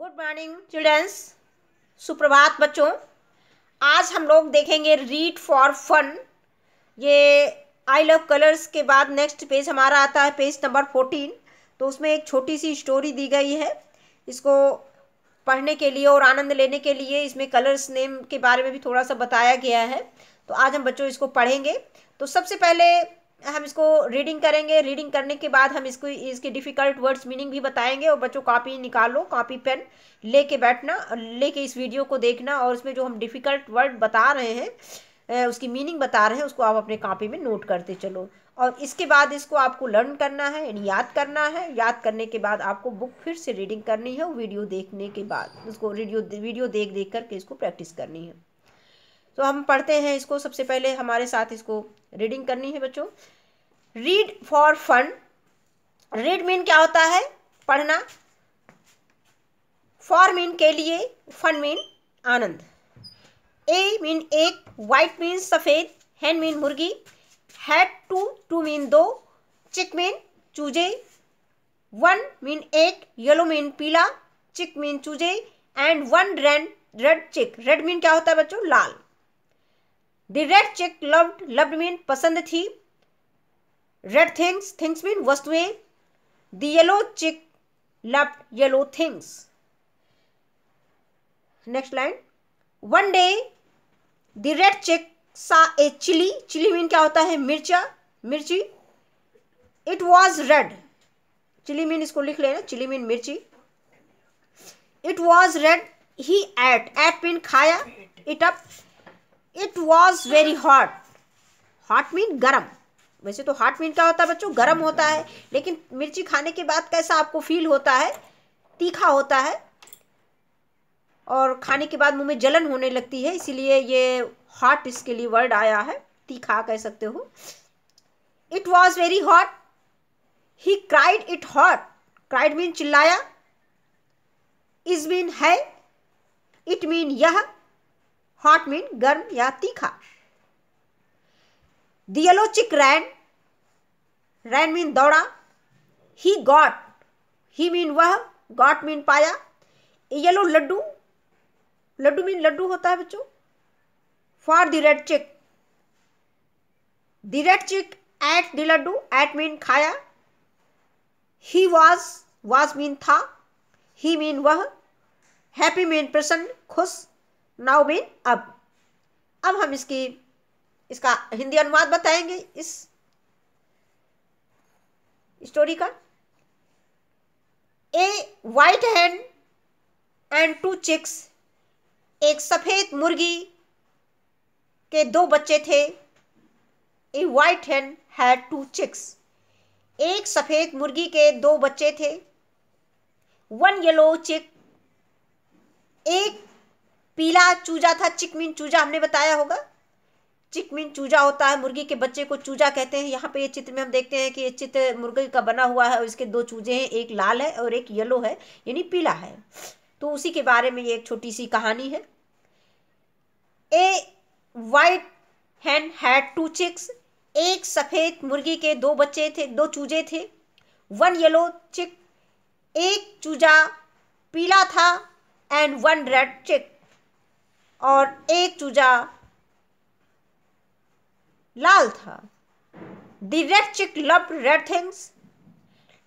good morning children's सुप्रभात बच्चों आज हम लोग देखेंगे रीड फॉर फन ये आई लव कलर्स के बाद नेक्स्ट पेज हमारा आता है पेज नंबर फोर्टीन तो उसमें एक छोटी सी स्टोरी दी गई है इसको पढ़ने के लिए और आनंद लेने के लिए इसमें कलर्स नेम के बारे में भी थोड़ा सा बताया गया है तो आज हम बच्चों इसको पढ़ेंगे तो सबसे पहले हम इसको रीडिंग करेंगे रीडिंग करने के बाद हम इसको इसके डिफ़िकल्ट वर्ड्स मीनिंग भी बताएंगे और बच्चों कॉपी निकालो कॉपी पेन लेके बैठना लेके इस वीडियो को देखना और उसमें जो हम डिफ़िकल्ट वर्ड बता रहे हैं उसकी मीनिंग बता रहे हैं उसको आप अपने कॉपी में नोट करते चलो और इसके बाद इसको आपको लर्न करना है यानी याद करना है याद करने के बाद आपको बुक फिर से रीडिंग करनी है वीडियो देखने के बाद उसको वीडियो वीडियो देख देख करके इसको प्रैक्टिस करनी है तो हम पढ़ते हैं इसको सबसे पहले हमारे साथ इसको रीडिंग करनी है बच्चों read for fun read mean क्या होता है पढ़ना फॉर मीन के लिए फन मीन आनंद ए मीन एक वाइट मीन सफ़ेद हैन मीन मुर्गी हैड टू टू मीन दो चिक मीन चूजे वन मीन एक येलो मीन पीला चिक मीन चूजे and one red red chick red mean क्या होता है बच्चों लाल the red chick loved loved mean पसंद थी रेड थिंग्स थिंग्स मीन वस्तुएं the yellow chick loved yellow things next line one day the red chick saw a chilli chilli mean क्या होता है मिर्चा मिर्ची it was red chilli mean इसको लिख लेना चिली मीन मिर्ची it was red he ate ate mean खाया it up it was very hot hot mean गरम वैसे तो हॉट मीन क्या होता है बच्चों गरम होता है लेकिन मिर्ची खाने के बाद कैसा आपको फील होता है तीखा होता है और खाने के बाद मुंह में जलन होने लगती है इसीलिए ये हॉट इसके लिए वर्ड आया है तीखा कह सकते हो it was very hot he cried it hot cried mean चिल्लाया इज मीन है इट मीन यह हॉट मीन गर्म या तीखा दियलोचिक येलो चिक रैन रैन मीन दौड़ा ही गॉट ही मीन वह गॉट मीन पाया येलो लड्डू लड्डू मीन लड्डू होता है बच्चों for the red chick the red chick ate the laddoo ate mean खाया ही वॉज वॉज मीन था ही मीन वह हैप्पी मीन प्रसन्न खुश नाउ बिन अब अब हम इसकी इसका हिंदी अनुवाद बताएंगे इस स्टोरी का a white hen and two chicks एक सफ़ेद मुर्गी के दो बच्चे थे a white hen had two chicks एक सफ़ेद मुर्गी के दो बच्चे थे वन येलो चिक एक पीला चूजा था चिकमिन चूजा हमने बताया होगा चिकमिन चूजा होता है मुर्गी के बच्चे को चूजा कहते हैं यहाँ पे ये चित्र में हम देखते हैं कि ये चित्र मुर्गी का बना हुआ है और इसके दो चूजे हैं एक लाल है और एक येलो है यानी पीला है तो उसी के बारे में ये एक छोटी सी कहानी है a white hen had two chicks एक सफ़ेद मुर्गी के दो बच्चे थे दो चूजे थे वन येलो चिक एक चूजा पीला था एंड वन रेड चिक और एक चूजा लाल था the red chick love red things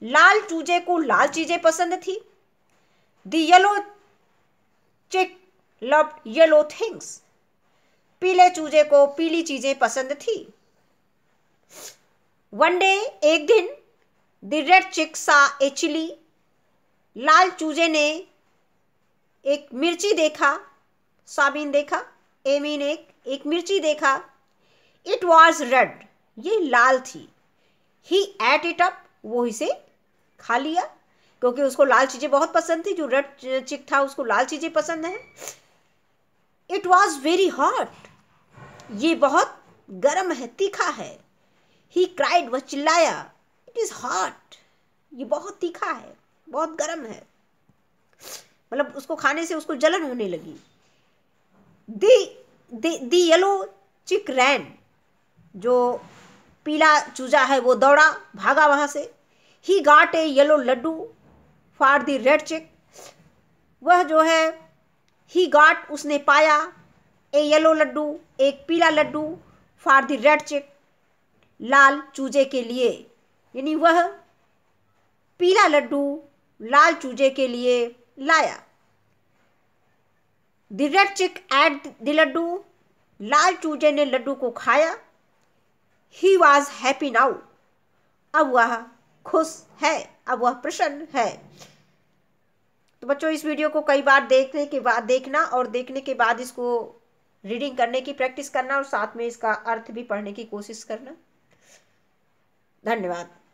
लाल चूजे को लाल चीज़ें पसंद थी the yellow chick love yellow things पीले चूजे को पीली चीज़ें पसंद थी वन डे एक दिन द रेड चिक सा ए चिली लाल चूजे ने एक मिर्ची देखा साबिन देखा एमीन एक एक मिर्ची देखा इट वॉज रेड ये लाल थी ही एट इट अप वो इसे खा लिया क्योंकि उसको लाल चीज़ें बहुत पसंद थी जो रेड चिक था उसको लाल चीज़ें पसंद हैं इट वॉज वेरी हॉट ये बहुत गर्म है तीखा है ही क्राइड वह चिल्लाया इट इज़ हॉट ये बहुत तीखा है बहुत गर्म है मतलब उसको खाने से उसको जलन होने लगी दी येलो चिक रैन जो पीला चूजा है वो दौड़ा भागा वहाँ से he got a yellow laddoo for the red chick वह जो है ही गाट उसने पाया ए येलो लड्डू एक पीला लड्डू फार दी रेड चिक लाल चूजे के लिए यानी वह पीला लड्डू लाल चूजे के लिए लाया the red chick ate the laddoo लाल चूजे ने लड्डू को खाया ही वॉज हैप्पी नाउ अब वह खुश है अब वह प्रसन्न है तो बच्चों इस वीडियो को कई बार देखने के बाद देखना और देखने के बाद इसको रीडिंग करने की प्रैक्टिस करना और साथ में इसका अर्थ भी पढ़ने की कोशिश करना धन्यवाद